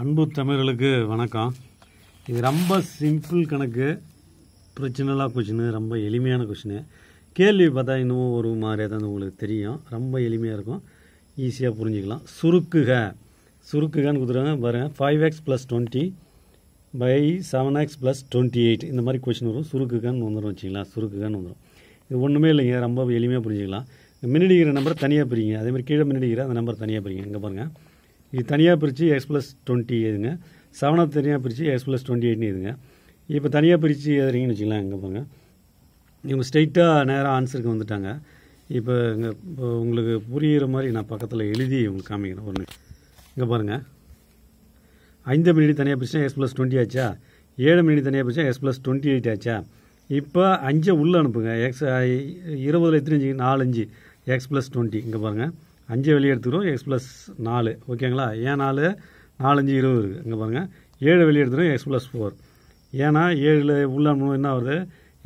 அன்பு தமிழர்களுக்கு வணக்கம் இது ரொம்ப சிம்பிள் கணக்கு பிரச்சனலாக கொஷினு ரொம்ப எளிமையான கொஷினு கேள்வி பார்த்தா இன்னமும் ஒரு மாதிரியாக தான் உங்களுக்கு தெரியும் ரொம்ப எளிமையாக இருக்கும் ஈஸியாக புரிஞ்சுக்கலாம் சுருக்குக சுருக்குகன்னு கொடுத்துருக்காங்க பாருங்கள் five x plus twenty by seven x plus twenty eight இந்த மாதிரி கொஷின் வரும் சுருக்குகன்னு வந்துடும் வச்சிங்களா சுருக்குகன்னு வந்துடும் இது ஒன்றுமே இல்லைங்க ரொம்ப எளிமையாக புரிஞ்சுக்கலாம் மின்னடிக்கிற நம்பர் தனியாக பிரிங்க அதேமாதிரி கீழே மின்னடிக்கிற அந்த நம்பர் தனியாக பிரிங்க இங்கே பாருங்கள் இது தனியாக பிரித்து எக்ஸ் ப்ளஸ் டுவெண்ட்டி எதுங்க ஆஃப் தனியாக பிரித்து எக்ஸ் ப்ளஸ் டுவெண்ட்டி எயிட்னு எதுங்க இப்போ தனியாக பிரித்து எதுறீங்கன்னு வச்சுக்கலாம் இங்கே பாருங்க இவங்க ஸ்ட்ரெயிட்டாக நேராக ஆன்சருக்கு வந்துட்டாங்க இப்போ இங்கே இப்போ உங்களுக்கு புரிகிற மாதிரி நான் பக்கத்தில் எழுதி உங்களுக்கு காமிக்கிறேன் ஒன்று இங்கே பாருங்கள் ஐந்து மணி தனியாக பிரிச்சா எஸ் ப்ளஸ் டுவெண்ட்டி ஆச்சா ஏழு மணி தனியாக பிரிச்சா எஸ் ப்ளஸ் டுவெண்ட்டி எயிட் ஆச்சா இப்போ அஞ்சை உள்ளே அனுப்புங்க எக்ஸ் இருபதில் எத்தனை நாலு அஞ்சு எக்ஸ் ப்ளஸ் டுவெண்ட்டி இங்கே பாருங்கள் அஞ்சு வெளியே எடுத்துக்கிறோம் எக்ஸ் ப்ளஸ் நாலு ஓகேங்களா ஏன் நாலு நாலஞ்சு இருபது இருக்குது இங்கே பாருங்கள் ஏழு வெளியே எடுத்துகிறோம் எக்ஸ் ப்ளஸ் ஃபோர் ஏன்னா ஏழில் உள்ள என்ன வருது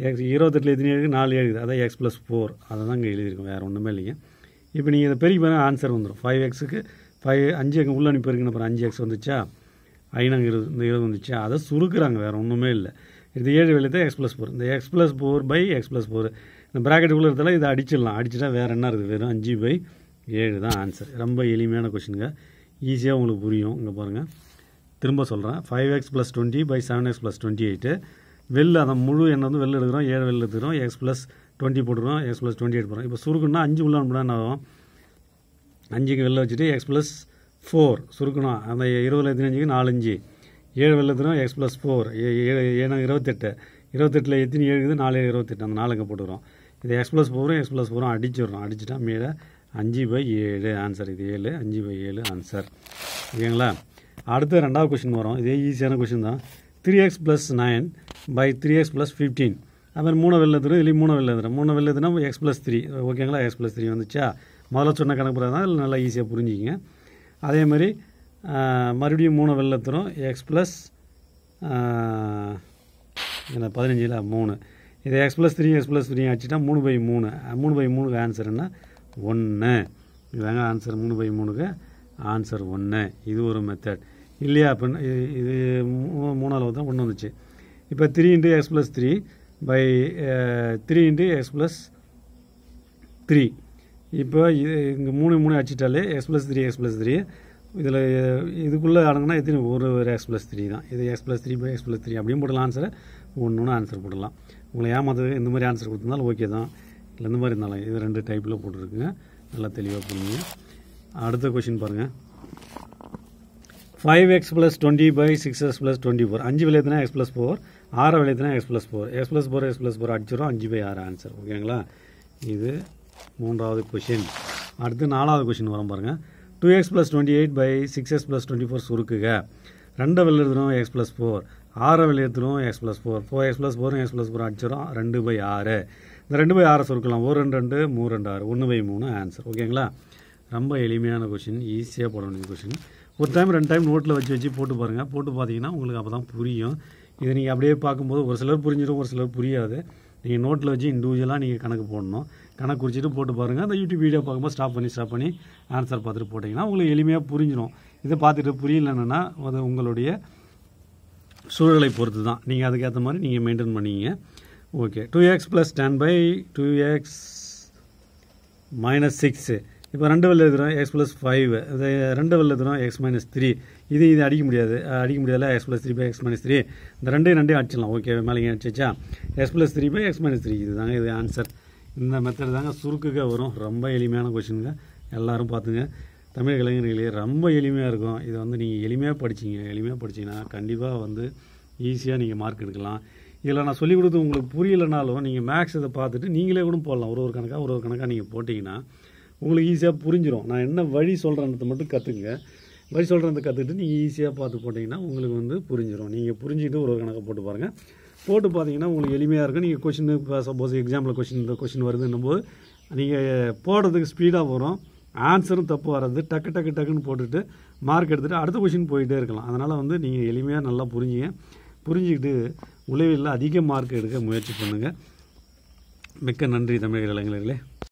எக்ஸ் இருபத்தெட்டில் எத்தனை இருக்குது நாலு ஏழு அதான் எக்ஸ் ப்ளஸ் ஃபோர் அதை தான் இங்கே எழுதியிருக்கோம் வேறு ஒன்றுமே இல்லைங்க இப்போ நீங்கள் இதை பெருக்கி பாருங்கள் ஆன்சர் வந்துடும் ஃபைவ் எக்ஸுக்கு ஃபைவ் அஞ்சு உள்ளே உள்ள அனுப்பியிருக்குன்னு அப்புறம் அஞ்சு எக்ஸ் வந்துச்சா ஐநங்கு இருபது இந்த இருபது வந்துச்சா அதை சுருக்குறாங்க வேறு ஒன்றுமே இல்லை இது ஏழு வெளியே தான் எக்ஸ் ப்ளஸ் ஃபோர் இந்த x plus four by x plus four இந்த ப்ராக்கெட் இருந்தாலும் இதை அடிச்சிடலாம் அடிச்சுட்டா வேறு என்ன இருக்குது வெறும் அஞ்சு பை ஏழு தான் ஆன்சர் ரொம்ப எளிமையான கொஷினுங்க ஈஸியாக உங்களுக்கு புரியும் இங்கே பாருங்கள் திரும்ப சொல்கிறேன் five x plus twenty by seven x plus twenty eight வெளில அதை முழு எண்ணை வந்து வெளில எடுக்கிறோம் ஏழு வெளில எடுத்துக்கிறோம் எக்ஸ் ப்ளஸ் டுவெண்ட்டி போட்டுருவோம் எக்ஸ் ப்ளஸ் டுவெண்ட்டி எயிட் இப்போ சுருக்குன்னா அஞ்சு உள்ள என்ன ஆகும் அஞ்சுக்கு வெளில வச்சுட்டு எக்ஸ் ப்ளஸ் ஃபோர் சுருக்கணும் அந்த இருபதில் எத்தனை நாலஞ்சு ஏழு வெளில எடுத்துகிறோம் எக்ஸ் ப்ளஸ் ஃபோர் ஏழு இருபத்தெட்டு இருபத்தெட்டில் எத்தனை ஏழுக்குது நாலு நாலு இருபத்தெட்டு அந்த நாலுங்க போட்டுக்கிறோம் இது எக்ஸ் ப்ளஸ் ஃபோரும் எக்ஸ் ப்ளஸ் ஃபோரும் அடிச்சிடுறோம் அடிச்சுட்டா மேலே அஞ்சு பை ஏழு ஆன்சர் இது ஏழு அஞ்சு பை ஏழு ஆன்சர் ஓகேங்களா அடுத்து ரெண்டாவது கொஷின் வரும் இதே ஈஸியான கொஷின் தான் three x plus nine by three x plus fifteen அதுமாதிரி மூணு வெளில தரும் இல்லை மூணு வெளில தரும் மூணு வெளில தினம் எக்ஸ் ப்ளஸ் த்ரீ ஓகேங்களா எக்ஸ் ப்ளஸ் த்ரீ வந்துச்சா முதல்ல சொன்ன கணக்கு தான் நல்லா ஈஸியாக அதே அதேமாதிரி மறுபடியும் மூணு வெளில தரும் எக்ஸ் ப்ளஸ் என்ன பதினஞ்சில் மூணு இதை x plus three x plus three ஆச்சுட்டா மூணு பை மூணு மூணு பை மூணு என்ன ஒன்று இதாங்க ஆன்சர் மூணு பை மூணுக்கு ஆன்சர் ஒன்று இது ஒரு மெத்தட் இல்லையா அப்படின்னா இது மூணாவது தான் ஒன்று வந்துச்சு இப்போ three into x plus three by three into x plus three இப்போ இது இங்கே மூணு மூணு அடிச்சிட்டாலே x plus three x plus three இதில் இதுக்குள்ளே அடங்கினா எத்தனை ஒரு ஒரு எக்ஸ் ப்ளஸ் த்ரீ தான் இது x plus three by x plus three அப்படின்னு போடலாம் ஆன்சரை ஒன்று ஒன்று ஆன்சர் போடலாம் உங்களை ஏமாத்துக்கு இந்த மாதிரி ஆன்சர் கொடுத்துருந்தாலும் ஓகே தான் இல்லை இந்த மாதிரி இருந்தாலும் இது ரெண்டு டைப்பில் போட்டிருக்குங்க நல்லா தெளிவாக பண்ணுங்க அடுத்த கொஷின் பாருங்கள் five x plus twenty by six x plus twenty four அஞ்சு விளையத்துனா எக்ஸ் ப்ளஸ் ஃபோர் ஆறு விளையத்துனா x plus four x plus four x plus four அடிச்சிடும் அஞ்சு பை ஆறு ஆன்சர் ஓகேங்களா இது மூன்றாவது கொஷின் அடுத்து நாலாவது கொஷின் வரும் பாருங்கள் two x plus twenty eight by six x plus twenty four சுருக்குக ரெண்டை வெளில எக்ஸ் ப்ளஸ் ஃபோர் ஆறு வெளில எடுத்துரும் x plus four four x plus ஃபோரும் எக்ஸ் ப்ளஸ் ஃபோர் அடிச்சிடும் ரெண்டு பை ஆறு இந்த ரெண்டு பை ஆறை சுருக்கலாம் ஒரு ரெண்டு ரெண்டு மூணு ரெண்டு ஆறு ஒன்று பை மூணு ஆன்சர் ஓகேங்களா ரொம்ப எளிமையான கொஷின் ஈஸியாக போட வேண்டிய கொஷின் ஒரு டைம் ரெண்டு டைம் நோட்டில் வச்சு வச்சு போட்டு பாருங்கள் போட்டு பார்த்தீங்கன்னா உங்களுக்கு அப்போ தான் புரியும் இதை நீங்கள் அப்படியே பார்க்கும்போது ஒரு சிலர் புரிஞ்சிடும் ஒரு சிலர் புரியாது நீங்கள் நோட்டில் வச்சு இண்டிவிஜுவலாக நீங்கள் கணக்கு போடணும் கணக்கு குறிச்சிட்டு போட்டு பாருங்கள் அந்த யூடியூப் வீடியோ பார்க்கும்போது ஸ்டாப் பண்ணி ஸ்டாப் பண்ணி ஆன்சர் பார்த்துட்டு போட்டிங்கன்னா உங்களுக்கு எளிமையாக புரிஞ்சிடும் இதை பார்த்துட்டு புரியலன்னா அது உங்களுடைய சூழலை பொறுத்து தான் நீங்கள் அதுக்கேற்ற மாதிரி நீங்கள் மெயின்டைன் பண்ணிங்க okay two x plus ten by two x minus six இப்போ ரெண்டு வெள்ள எழுதுகிறோம் எக்ஸ் ப்ளஸ் ஃபைவ் இது ரெண்டு வெள்ள எழுதுகிறோம் எக்ஸ் மைனஸ் த்ரீ இது இது அடிக்க முடியாது அடிக்க முடியாதுல x plus three by x minus three இந்த ரெண்டையும் ரெண்டையும் அடிச்சிடலாம் ஓகே மேலேங்க அடிச்சா x plus three by x minus three இது தாங்க இது ஆன்சர் இந்த மெத்தட் தாங்க சுருக்குக்க வரும் ரொம்ப எளிமையான கொஷினுங்க எல்லோரும் பார்த்துங்க தமிழ் இளைஞர்களே ரொம்ப எளிமையாக இருக்கும் இதை வந்து நீங்கள் எளிமையாக படிச்சிங்க எளிமையாக படிச்சிங்கன்னா கண்டிப்பாக வந்து ஈஸியாக நீங்கள் மார்க் எடுக்கலாம் இதில் நான் சொல்லிக் கொடுத்து உங்களுக்கு புரியலைனாலும் நீங்கள் மேக்ஸ் இதை பார்த்துட்டு நீங்களே கூட போடலாம் ஒரு ஒரு கணக்காக ஒரு ஒரு கணக்காக நீங்கள் போட்டிங்கன்னா உங்களுக்கு ஈஸியாக புரிஞ்சிடும் நான் என்ன வழி சொல்கிறேன்றதை மட்டும் கற்றுங்க வழி சொல்கிறத கற்றுக்கிட்டு நீங்கள் ஈஸியாக பார்த்து போட்டிங்கன்னா உங்களுக்கு வந்து புரிஞ்சிடும் நீங்கள் புரிஞ்சுக்கிட்டு ஒரு ஒரு கணக்காக போட்டு பாருங்கள் போட்டு பார்த்தீங்கன்னா உங்களுக்கு எளிமையாக இருக்கும் நீங்கள் கொஷின் இப்போ சப்போஸ் எக்ஸாம்பிள் கொஷின் இந்த கொஷின் வருதுன்னும் போது நீங்கள் போடுறதுக்கு ஸ்பீடாக வரும் ஆன்சரும் தப்பு வர்றது டக்கு டக்கு டக்குன்னு போட்டுட்டு மார்க் எடுத்துகிட்டு அடுத்த கொஷின் போயிட்டே இருக்கலாம் அதனால் வந்து நீங்கள் எளிமையாக நல்லா புரிஞ்சுங்க புரிஞ்சுக்கிட்டு உளவியலில் அதிக மார்க் எடுக்க முயற்சி பண்ணுங்கள் மிக்க நன்றி தமிழக இளைஞர்களே